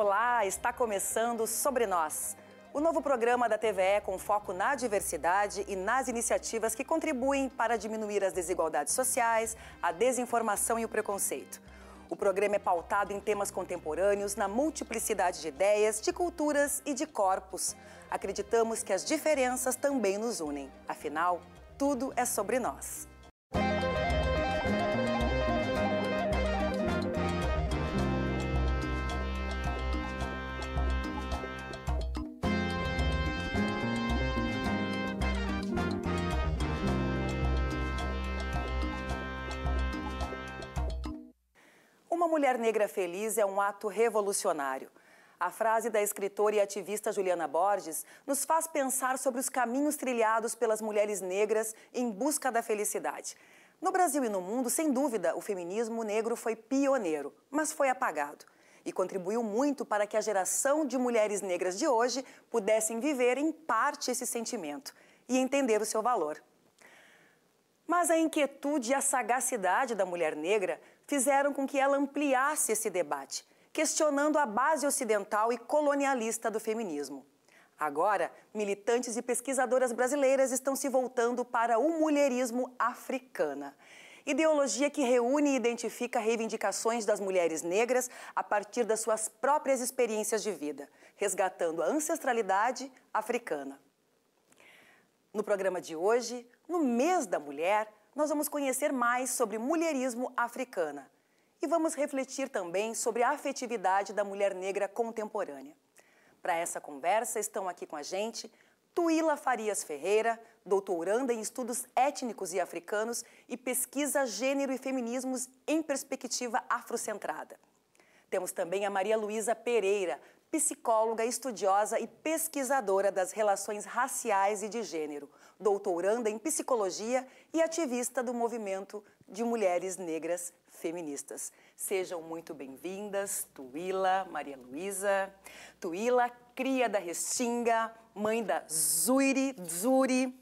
Olá, está começando Sobre Nós. O novo programa da TVE com foco na diversidade e nas iniciativas que contribuem para diminuir as desigualdades sociais, a desinformação e o preconceito. O programa é pautado em temas contemporâneos, na multiplicidade de ideias, de culturas e de corpos. Acreditamos que as diferenças também nos unem. Afinal, tudo é sobre nós. Mulher Negra Feliz é um ato revolucionário. A frase da escritora e ativista Juliana Borges nos faz pensar sobre os caminhos trilhados pelas mulheres negras em busca da felicidade. No Brasil e no mundo, sem dúvida, o feminismo negro foi pioneiro, mas foi apagado. E contribuiu muito para que a geração de mulheres negras de hoje pudessem viver em parte esse sentimento e entender o seu valor. Mas a inquietude e a sagacidade da mulher negra fizeram com que ela ampliasse esse debate, questionando a base ocidental e colonialista do feminismo. Agora, militantes e pesquisadoras brasileiras estão se voltando para o mulherismo africana. Ideologia que reúne e identifica reivindicações das mulheres negras a partir das suas próprias experiências de vida, resgatando a ancestralidade africana. No programa de hoje, no mês da mulher, nós vamos conhecer mais sobre mulherismo africana e vamos refletir também sobre a afetividade da mulher negra contemporânea. Para essa conversa estão aqui com a gente Tuila Farias Ferreira, doutoranda em estudos étnicos e africanos e pesquisa gênero e feminismos em perspectiva afrocentrada. Temos também a Maria Luísa Pereira, psicóloga, estudiosa e pesquisadora das relações raciais e de gênero, doutoranda em psicologia e ativista do movimento de mulheres negras feministas. Sejam muito bem-vindas, Tuila, Maria Luísa. Tuila, cria da Restinga, mãe da Zuri, Zuri.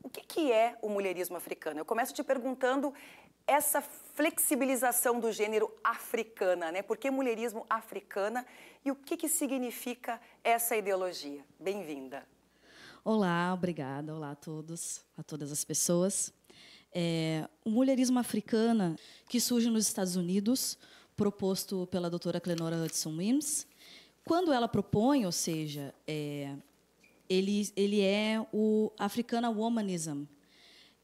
O que, que é o mulherismo africano? Eu começo te perguntando essa flexibilização do gênero africana, né? Por que mulherismo africana e o que, que significa essa ideologia? Bem-vinda. Olá, obrigada. Olá a todos, a todas as pessoas. É, o mulherismo africana que surge nos Estados Unidos, proposto pela doutora Clenora Hudson Wims. Quando ela propõe, ou seja, é, ele, ele é o Africana Womanism,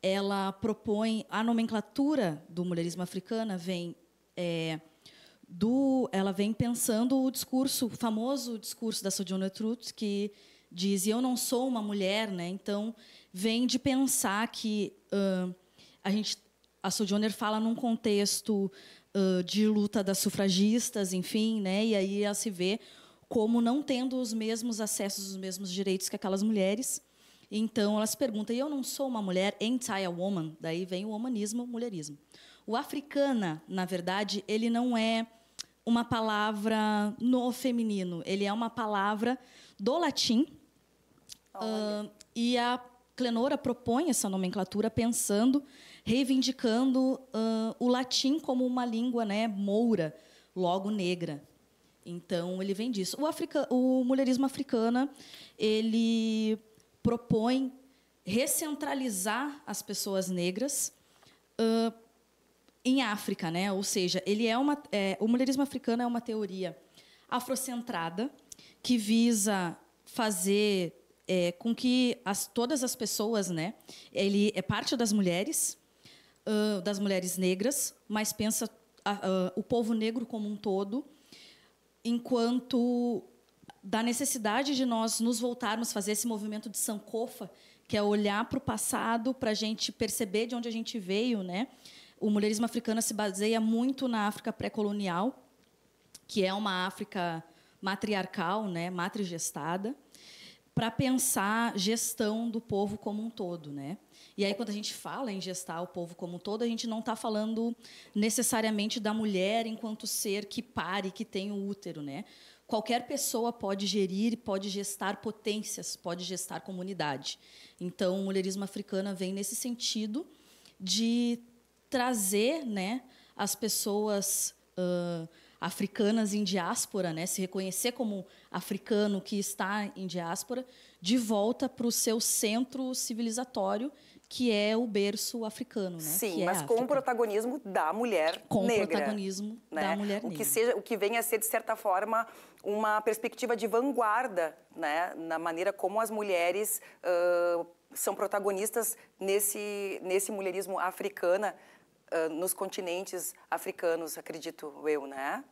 ela propõe a nomenclatura do mulherismo africana vem é, do, ela vem pensando o discurso, o famoso discurso da Sojourner Truth, que diz, eu não sou uma mulher, né? então vem de pensar que uh, a gente, a Sojourner fala num contexto uh, de luta das sufragistas, enfim, né? e aí ela se vê como não tendo os mesmos acessos, os mesmos direitos que aquelas mulheres, então elas perguntam: e eu não sou uma mulher entire woman? Daí vem o humanismo, o mulherismo. O africana, na verdade, ele não é uma palavra no feminino, ele é uma palavra do latim. Uh, e a Clenora propõe essa nomenclatura pensando, reivindicando uh, o latim como uma língua né, moura, logo negra. Então ele vem disso. O, africa, o mulherismo africana ele propõe recentralizar as pessoas negras uh, em África, né? Ou seja, ele é uma, é, o mulherismo africano é uma teoria afrocentrada que visa fazer é, com que as, todas as pessoas, né? Ele é parte das mulheres, uh, das mulheres negras, mas pensa a, o povo negro como um todo, enquanto da necessidade de nós nos voltarmos, fazer esse movimento de sankofa, que é olhar para o passado para a gente perceber de onde a gente veio, né? O mulherismo africano se baseia muito na África pré-colonial, que é uma África matriarcal, né, matrigestada, para pensar gestão do povo como um todo, né? E aí quando a gente fala em gestar o povo como um todo, a gente não está falando necessariamente da mulher enquanto ser que pare, que tem o útero, né? qualquer pessoa pode gerir, pode gestar potências, pode gestar comunidade. Então, o mulherismo africano vem nesse sentido de trazer né, as pessoas uh, africanas em diáspora, né, se reconhecer como africano que está em diáspora, de volta para o seu centro civilizatório que é o berço africano, né? Sim, é mas é com o protagonismo da mulher com negra. Com o protagonismo né? da mulher o negra. Que seja, o que venha a ser, de certa forma, uma perspectiva de vanguarda, né? Na maneira como as mulheres uh, são protagonistas nesse, nesse mulherismo africana, uh, nos continentes africanos, acredito eu, né?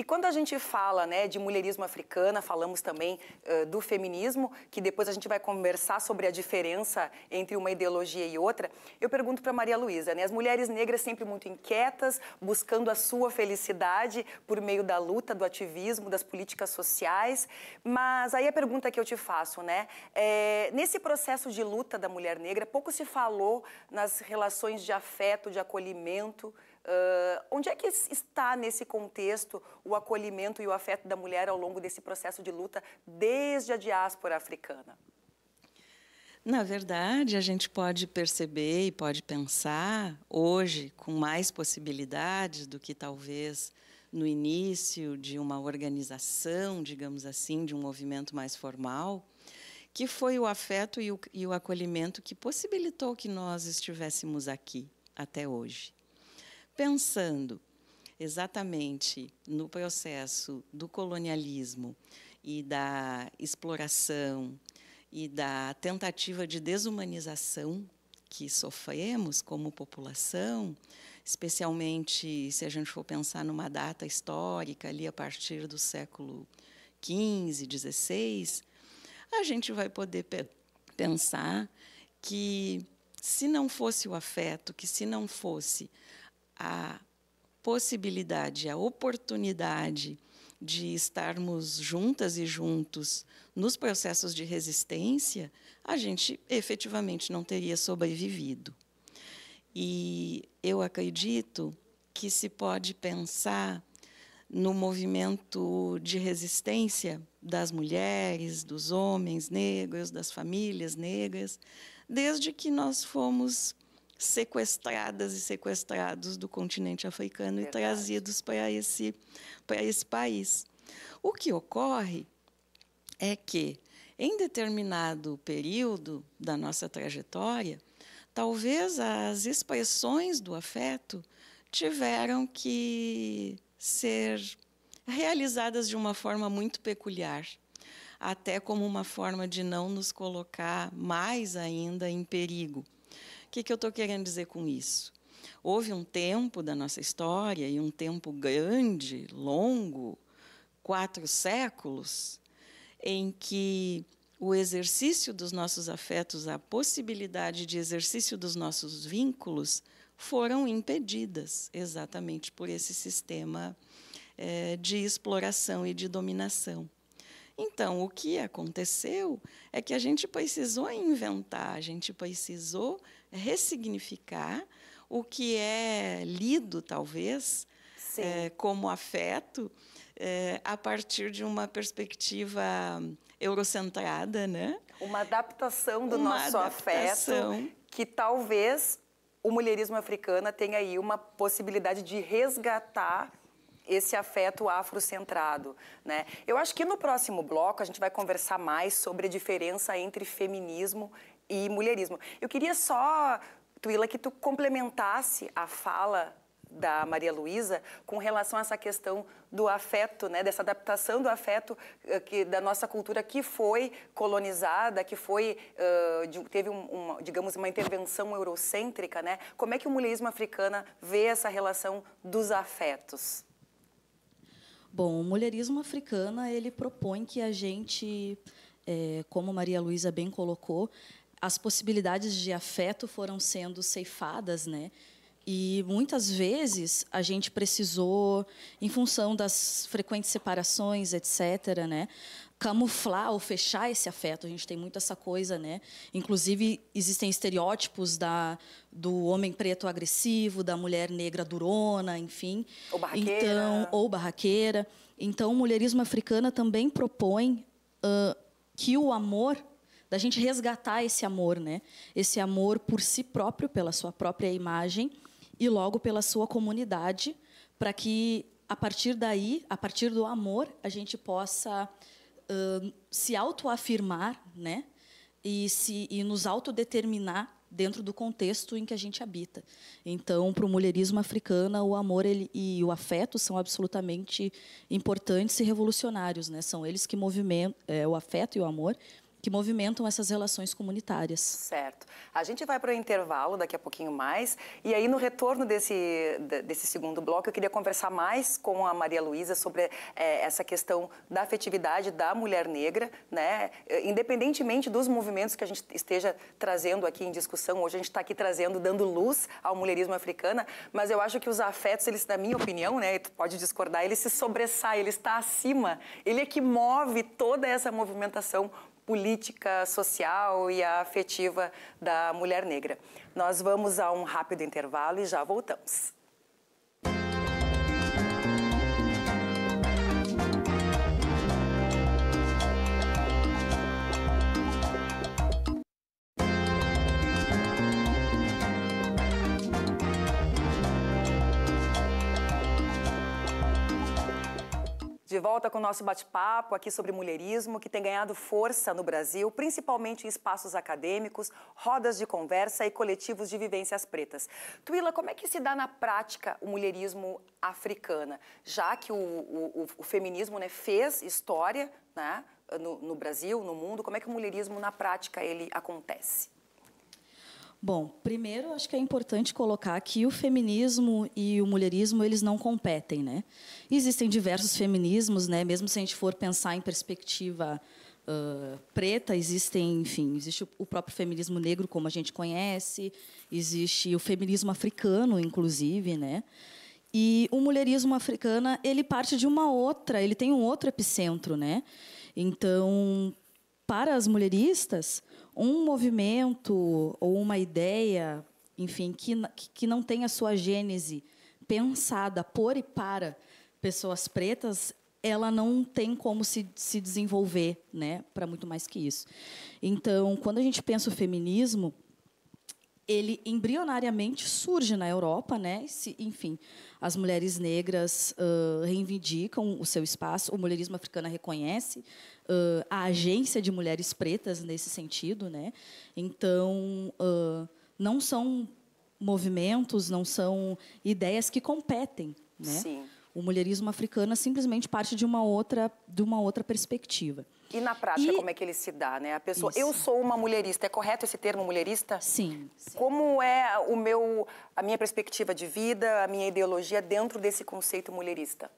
E quando a gente fala né, de mulherismo africana, falamos também uh, do feminismo, que depois a gente vai conversar sobre a diferença entre uma ideologia e outra. Eu pergunto para Maria Luísa, né, as mulheres negras sempre muito inquietas, buscando a sua felicidade por meio da luta, do ativismo, das políticas sociais. Mas aí a pergunta que eu te faço, né? É, nesse processo de luta da mulher negra, pouco se falou nas relações de afeto, de acolhimento, Uh, onde é que está nesse contexto o acolhimento e o afeto da mulher ao longo desse processo de luta desde a diáspora africana? Na verdade, a gente pode perceber e pode pensar hoje com mais possibilidades do que talvez no início de uma organização, digamos assim, de um movimento mais formal, que foi o afeto e o, e o acolhimento que possibilitou que nós estivéssemos aqui até hoje pensando exatamente no processo do colonialismo e da exploração e da tentativa de desumanização que sofremos como população, especialmente se a gente for pensar numa data histórica ali a partir do século XV, XVI, a gente vai poder pe pensar que se não fosse o afeto, que se não fosse a possibilidade, a oportunidade de estarmos juntas e juntos nos processos de resistência, a gente efetivamente não teria sobrevivido. E eu acredito que se pode pensar no movimento de resistência das mulheres, dos homens negros, das famílias negras, desde que nós fomos sequestradas e sequestrados do continente africano Verdade. e trazidos para esse, para esse país. O que ocorre é que, em determinado período da nossa trajetória, talvez as expressões do afeto tiveram que ser realizadas de uma forma muito peculiar, até como uma forma de não nos colocar mais ainda em perigo. O que, que eu estou querendo dizer com isso? Houve um tempo da nossa história, e um tempo grande, longo, quatro séculos, em que o exercício dos nossos afetos, a possibilidade de exercício dos nossos vínculos, foram impedidas exatamente por esse sistema é, de exploração e de dominação. Então, o que aconteceu é que a gente precisou inventar, a gente precisou ressignificar o que é lido, talvez, é, como afeto, é, a partir de uma perspectiva eurocentrada. Né? Uma adaptação do uma nosso adaptação. afeto que talvez o mulherismo africano tenha aí uma possibilidade de resgatar esse afeto afrocentrado, né? Eu acho que no próximo bloco a gente vai conversar mais sobre a diferença entre feminismo e mulherismo. Eu queria só, Tuila, que tu complementasse a fala da Maria Luísa com relação a essa questão do afeto, né, dessa adaptação do afeto eh, que, da nossa cultura que foi colonizada, que foi uh, de, teve um, uma, digamos uma intervenção eurocêntrica, né? Como é que o mulherismo africana vê essa relação dos afetos? Bom, o mulherismo africana ele propõe que a gente, é, como Maria Luísa bem colocou, as possibilidades de afeto foram sendo ceifadas, né? E muitas vezes a gente precisou, em função das frequentes separações, etc., né, camuflar ou fechar esse afeto. A gente tem muito essa coisa, né? Inclusive, existem estereótipos da, do homem preto agressivo, da mulher negra durona, enfim. Ou barraqueira. Então, ou barraqueira. Então, o mulherismo africano também propõe uh, que o amor da gente resgatar esse amor, né? Esse amor por si próprio, pela sua própria imagem e logo pela sua comunidade, para que a partir daí, a partir do amor, a gente possa Hum, se autoafirmar né, e, se, e nos autodeterminar dentro do contexto em que a gente habita. Então, para o mulherismo africano, o amor ele, e o afeto são absolutamente importantes e revolucionários, né? São eles que movimentam é, o afeto e o amor que movimentam essas relações comunitárias. Certo. A gente vai para o intervalo daqui a pouquinho mais. E aí, no retorno desse, desse segundo bloco, eu queria conversar mais com a Maria Luísa sobre é, essa questão da afetividade da mulher negra, né? Independentemente dos movimentos que a gente esteja trazendo aqui em discussão, hoje a gente está aqui trazendo, dando luz ao mulherismo africana, mas eu acho que os afetos, eles, na minha opinião, né? Tu pode discordar, ele se sobressai, ele está acima, ele é que move toda essa movimentação política social e afetiva da mulher negra. Nós vamos a um rápido intervalo e já voltamos. De volta com o nosso bate-papo aqui sobre mulherismo, que tem ganhado força no Brasil, principalmente em espaços acadêmicos, rodas de conversa e coletivos de vivências pretas. Tuila, como é que se dá na prática o mulherismo africana? Já que o, o, o feminismo né, fez história né, no, no Brasil, no mundo, como é que o mulherismo na prática ele acontece? Bom, primeiro acho que é importante colocar que o feminismo e o mulherismo eles não competem, né? Existem diversos feminismos, né? Mesmo se a gente for pensar em perspectiva uh, preta, existem, enfim, existe o próprio feminismo negro como a gente conhece, existe o feminismo africano, inclusive, né? E o mulherismo africano ele parte de uma outra, ele tem um outro epicentro, né? Então, para as mulheristas, um movimento ou uma ideia, enfim, que, que não tenha sua gênese pensada por e para pessoas pretas, ela não tem como se, se desenvolver né, para muito mais que isso. Então, quando a gente pensa o feminismo, ele embrionariamente surge na Europa, né? Se, enfim, as mulheres negras uh, reivindicam o seu espaço, o mulherismo africano reconhece uh, a agência de mulheres pretas nesse sentido, né? Então, uh, não são movimentos, não são ideias que competem, né? Sim. O mulherismo africano é simplesmente parte de uma outra, de uma outra perspectiva. E na prática, e... como é que ele se dá, né? A pessoa, Isso. eu sou uma mulherista, é correto esse termo mulherista? Sim. Sim. Como é o meu, a minha perspectiva de vida, a minha ideologia dentro desse conceito mulherista?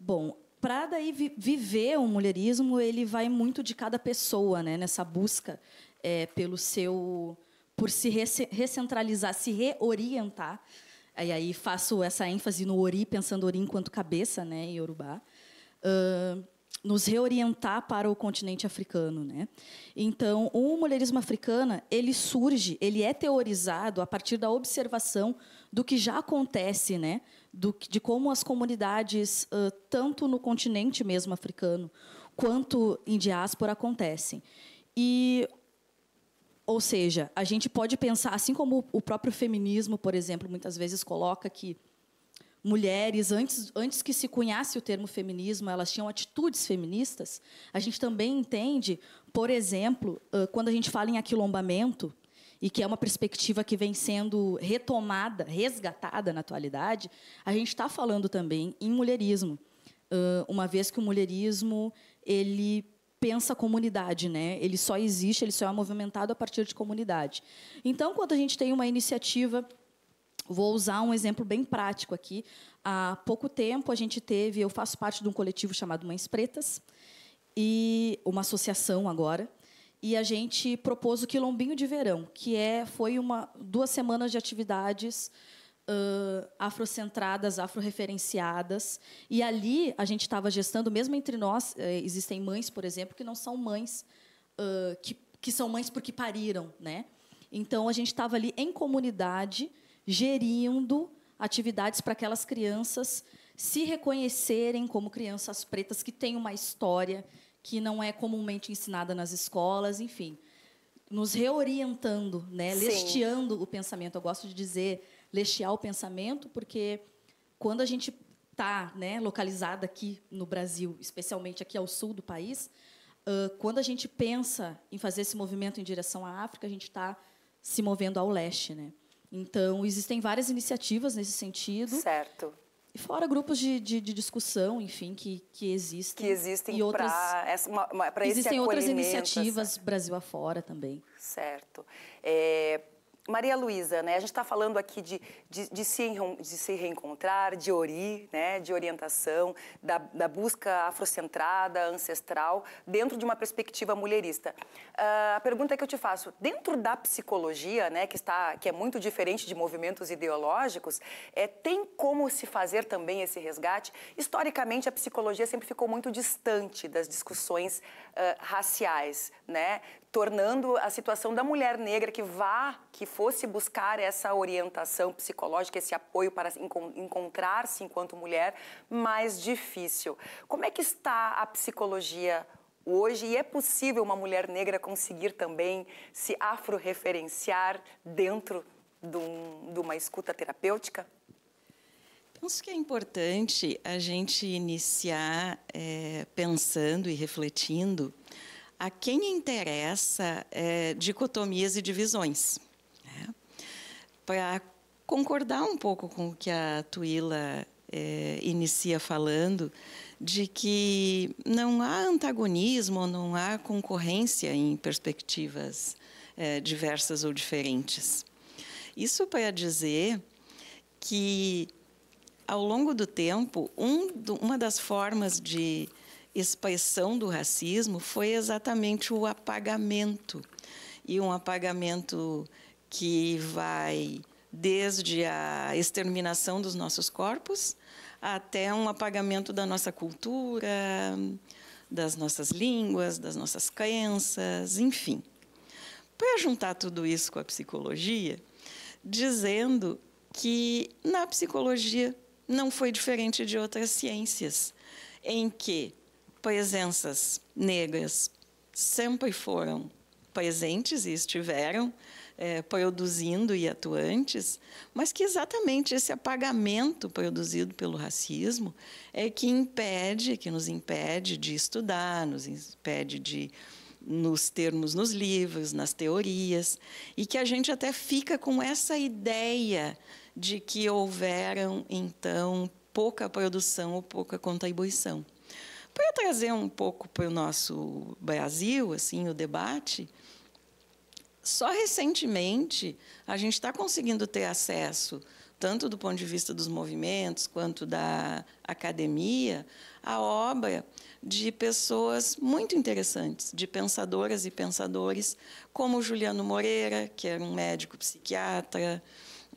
Bom, para daí vi viver o mulherismo, ele vai muito de cada pessoa, né? Nessa busca é, pelo seu, por se recentralizar, se reorientar. E aí faço essa ênfase no ori, pensando ori enquanto cabeça, né? Em Yorubá. Uh nos reorientar para o continente africano, né? Então, o mulherismo africano ele surge, ele é teorizado a partir da observação do que já acontece, né? Do, de como as comunidades uh, tanto no continente mesmo africano quanto em diáspora acontecem. E ou seja, a gente pode pensar, assim como o próprio feminismo, por exemplo, muitas vezes coloca que mulheres, antes, antes que se cunhasse o termo feminismo, elas tinham atitudes feministas. A gente também entende, por exemplo, quando a gente fala em aquilombamento, e que é uma perspectiva que vem sendo retomada, resgatada na atualidade, a gente está falando também em mulherismo. Uma vez que o mulherismo ele pensa comunidade, né? Ele só existe, ele só é movimentado a partir de comunidade. Então, quando a gente tem uma iniciativa Vou usar um exemplo bem prático aqui. Há pouco tempo a gente teve, eu faço parte de um coletivo chamado Mães Pretas e uma associação agora, e a gente propôs o quilombinho de verão, que é foi uma duas semanas de atividades uh, afrocentradas, afroreferenciadas. E ali a gente estava gestando, mesmo entre nós, eh, existem mães, por exemplo, que não são mães, uh, que, que são mães porque pariram. Né? Então, a gente estava ali em comunidade, gerindo atividades para aquelas crianças se reconhecerem como crianças pretas que têm uma história que não é comumente ensinada nas escolas, enfim, nos reorientando, né, lesteando o pensamento. Eu gosto de dizer lestear o pensamento, porque quando a gente está né, localizada aqui no Brasil, especialmente aqui ao sul do país, uh, quando a gente pensa em fazer esse movimento em direção à África, a gente está se movendo ao leste, né? Então, existem várias iniciativas nesse sentido. Certo. E fora grupos de, de, de, discussão, enfim, que, que existem. Que existem e outras Existem outras iniciativas Brasil afora também. Certo. É, Maria Luísa, né? A gente está falando aqui de, de, de, se, de se reencontrar, de ori, né? De orientação, da, da busca afrocentrada, ancestral, dentro de uma perspectiva mulherista. Uh, a pergunta que eu te faço, dentro da psicologia, né? Que está, que é muito diferente de movimentos ideológicos, é tem como se fazer também esse resgate? Historicamente, a psicologia sempre ficou muito distante das discussões uh, raciais, né? tornando a situação da mulher negra que vá, que fosse buscar essa orientação psicológica, esse apoio para encontrar-se enquanto mulher, mais difícil. Como é que está a psicologia hoje e é possível uma mulher negra conseguir também se afro-referenciar dentro de, um, de uma escuta terapêutica? Penso que é importante a gente iniciar é, pensando e refletindo a quem interessa é, dicotomias e divisões. Né? Para concordar um pouco com o que a Tuila é, inicia falando, de que não há antagonismo, não há concorrência em perspectivas é, diversas ou diferentes. Isso para dizer que, ao longo do tempo, um, uma das formas de expressão do racismo foi exatamente o apagamento. E um apagamento que vai desde a exterminação dos nossos corpos até um apagamento da nossa cultura, das nossas línguas, das nossas crenças, enfim. Para juntar tudo isso com a psicologia, dizendo que na psicologia não foi diferente de outras ciências, em que presenças negras sempre foram presentes e estiveram é, produzindo e atuantes, mas que exatamente esse apagamento produzido pelo racismo é que impede, que nos impede de estudar, nos impede de nos termos nos livros, nas teorias, e que a gente até fica com essa ideia de que houveram, então, pouca produção ou pouca contribuição para trazer um pouco para o nosso Brasil, assim, o debate, só recentemente a gente está conseguindo ter acesso, tanto do ponto de vista dos movimentos quanto da academia, a obra de pessoas muito interessantes, de pensadoras e pensadores, como Juliano Moreira, que era um médico psiquiatra,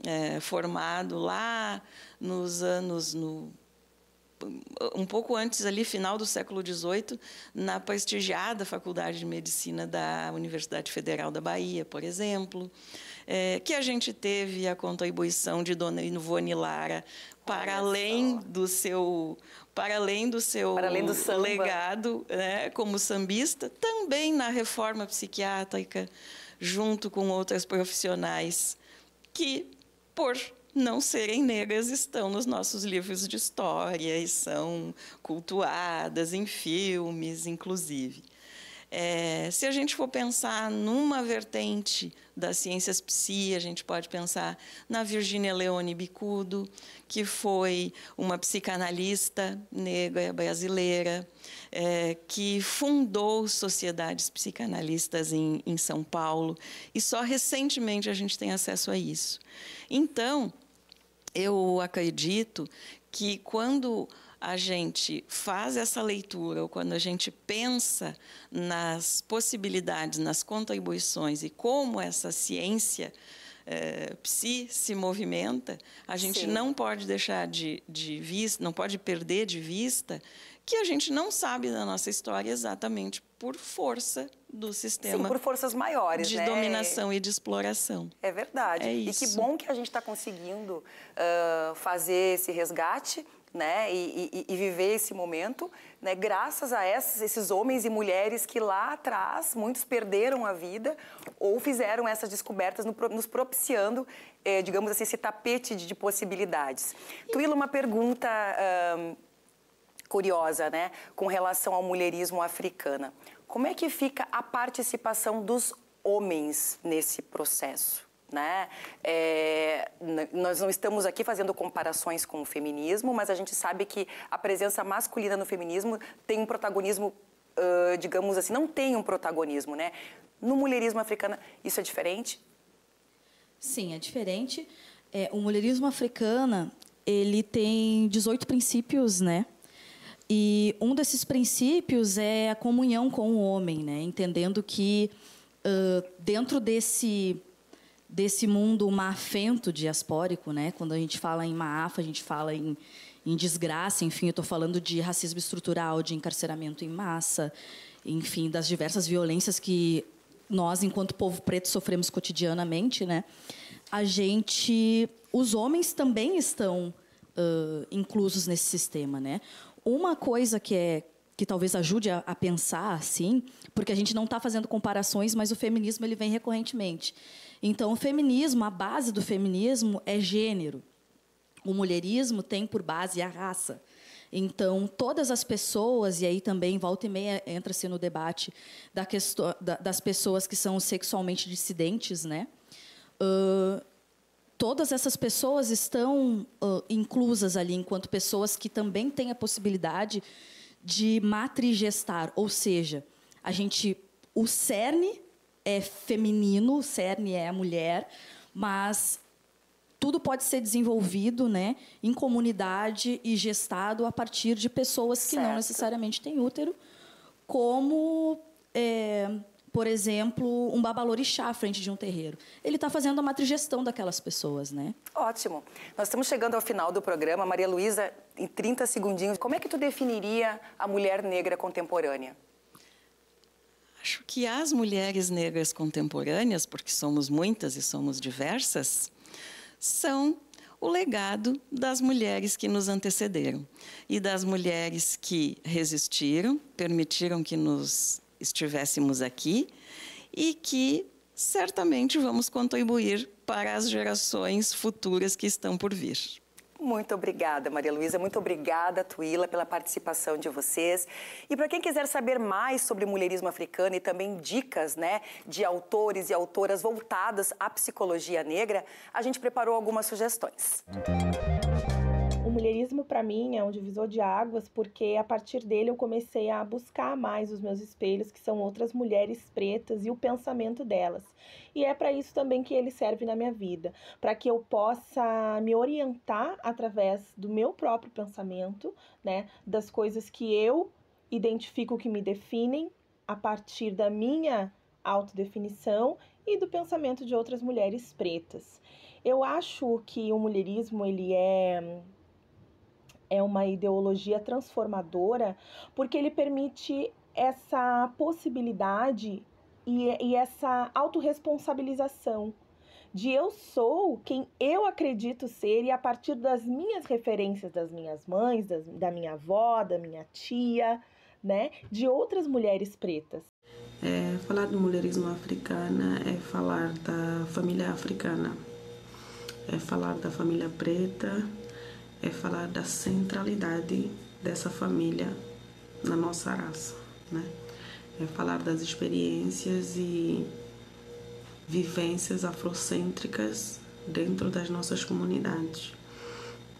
é, formado lá nos anos no um pouco antes ali, final do século XVIII, na prestigiada Faculdade de Medicina da Universidade Federal da Bahia, por exemplo, é, que a gente teve a contribuição de Dona Ivone Lara para além do seu para além do seu além do legado né, como sambista, também na reforma psiquiátrica, junto com outras profissionais que, por não serem negras estão nos nossos livros de história e são cultuadas em filmes, inclusive. É, se a gente for pensar numa vertente das ciências psi, a gente pode pensar na Virginia Leone Bicudo, que foi uma psicanalista negra brasileira, é, que fundou sociedades psicanalistas em, em São Paulo, e só recentemente a gente tem acesso a isso. Então, eu acredito que quando a gente faz essa leitura ou quando a gente pensa nas possibilidades, nas contribuições e como essa ciência é, psi se movimenta, a gente Sim. não pode deixar de, de vista, não pode perder de vista que a gente não sabe da nossa história exatamente por força do sistema. Sim, por forças maiores, De né? dominação e de exploração. É verdade. É e que bom que a gente está conseguindo uh, fazer esse resgate né, e, e, e, viver esse momento, né, graças a esses, esses, homens e mulheres que lá atrás muitos perderam a vida ou fizeram essas descobertas no, nos propiciando, eh, digamos assim, esse tapete de, de possibilidades. E... Tuila, uma pergunta uh, curiosa, né, com relação ao mulherismo africana. Como é que fica a participação dos homens nesse processo? Né? É, nós não estamos aqui fazendo comparações com o feminismo, mas a gente sabe que a presença masculina no feminismo tem um protagonismo, uh, digamos assim, não tem um protagonismo, né? No mulherismo africano, isso é diferente? Sim, é diferente. É, o mulherismo africano, ele tem 18 princípios, né? E um desses princípios é a comunhão com o homem, né? entendendo que uh, dentro desse desse mundo mafento diaspórico, né? quando a gente fala em maafa, a gente fala em, em desgraça, enfim, eu estou falando de racismo estrutural, de encarceramento em massa, enfim, das diversas violências que nós, enquanto povo preto, sofremos cotidianamente, né? a gente, os homens também estão uh, inclusos nesse sistema. Né? uma coisa que é que talvez ajude a, a pensar assim, porque a gente não está fazendo comparações, mas o feminismo ele vem recorrentemente. Então, o feminismo, a base do feminismo é gênero. O mulherismo tem por base a raça. Então, todas as pessoas, e aí também volta e meia entra-se no debate da questão, da, das pessoas que são sexualmente dissidentes, né? Uh, todas essas pessoas estão uh, inclusas ali enquanto pessoas que também têm a possibilidade de matrigestar, ou seja, a gente o cerne é feminino, o cerne é a mulher, mas tudo pode ser desenvolvido, né, em comunidade e gestado a partir de pessoas que certo. não necessariamente têm útero, como é, por exemplo, um babalorixá à frente de um terreiro. Ele está fazendo uma trigestão daquelas pessoas, né? Ótimo. Nós estamos chegando ao final do programa. Maria Luísa, em 30 segundinhos, como é que tu definiria a mulher negra contemporânea? Acho que as mulheres negras contemporâneas, porque somos muitas e somos diversas, são o legado das mulheres que nos antecederam e das mulheres que resistiram, permitiram que nos estivéssemos aqui e que certamente vamos contribuir para as gerações futuras que estão por vir. Muito obrigada, Maria Luísa. Muito obrigada, Tuila, pela participação de vocês. E para quem quiser saber mais sobre mulherismo africano e também dicas né, de autores e autoras voltadas à psicologia negra, a gente preparou algumas sugestões. Música o mulherismo para mim é um divisor de águas porque a partir dele eu comecei a buscar mais os meus espelhos, que são outras mulheres pretas e o pensamento delas. E é para isso também que ele serve na minha vida, para que eu possa me orientar através do meu próprio pensamento, né, das coisas que eu identifico que me definem a partir da minha autodefinição e do pensamento de outras mulheres pretas. Eu acho que o mulherismo ele é é uma ideologia transformadora porque ele permite essa possibilidade e, e essa autorresponsabilização de eu sou quem eu acredito ser e a partir das minhas referências, das minhas mães, das, da minha avó, da minha tia, né, de outras mulheres pretas. É, falar do mulherismo africana é falar da família africana, é falar da família preta, é falar da centralidade dessa família na nossa raça, né? É falar das experiências e vivências afrocêntricas dentro das nossas comunidades.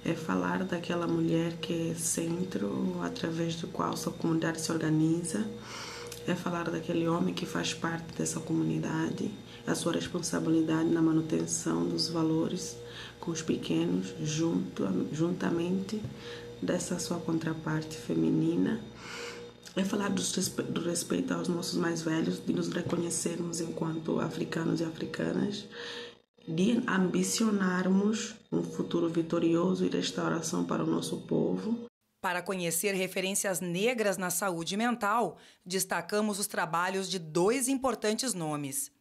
É falar daquela mulher que é centro através do qual sua comunidade se organiza é falar daquele homem que faz parte dessa comunidade, a sua responsabilidade na manutenção dos valores com os pequenos, junto, juntamente dessa sua contraparte feminina. É falar do do respeito aos nossos mais velhos, de nos reconhecermos enquanto africanos e africanas, de ambicionarmos um futuro vitorioso e restauração para o nosso povo para conhecer referências negras na saúde mental, destacamos os trabalhos de dois importantes nomes.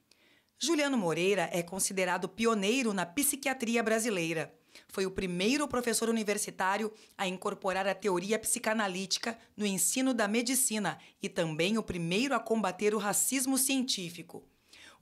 Juliano Moreira é considerado pioneiro na psiquiatria brasileira. Foi o primeiro professor universitário a incorporar a teoria psicanalítica no ensino da medicina e também o primeiro a combater o racismo científico.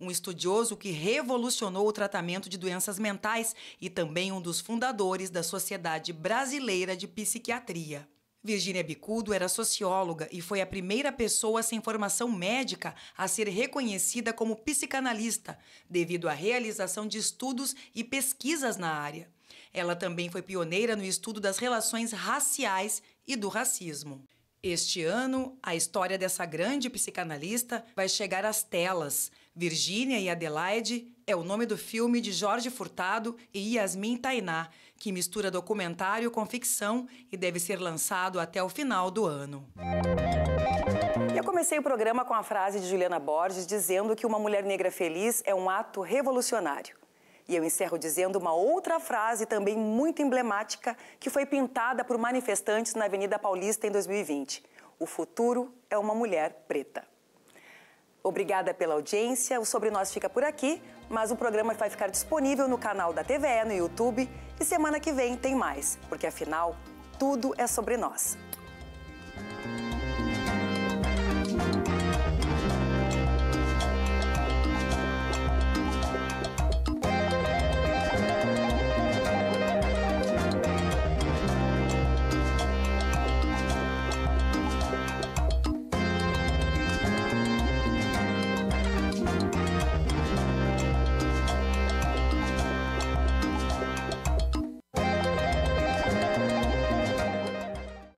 Um estudioso que revolucionou o tratamento de doenças mentais e também um dos fundadores da Sociedade Brasileira de Psiquiatria. Virgínia Bicudo era socióloga e foi a primeira pessoa sem formação médica a ser reconhecida como psicanalista, devido à realização de estudos e pesquisas na área. Ela também foi pioneira no estudo das relações raciais e do racismo. Este ano, a história dessa grande psicanalista vai chegar às telas. Virgínia e Adelaide é o nome do filme de Jorge Furtado e Yasmin Tainá, que mistura documentário com ficção e deve ser lançado até o final do ano. Eu comecei o programa com a frase de Juliana Borges dizendo que uma mulher negra feliz é um ato revolucionário. E eu encerro dizendo uma outra frase também muito emblemática que foi pintada por manifestantes na Avenida Paulista em 2020. O futuro é uma mulher preta. Obrigada pela audiência. O Sobre Nós fica por aqui, mas o programa vai ficar disponível no canal da TVE no YouTube e semana que vem tem mais, porque afinal, tudo é sobre nós.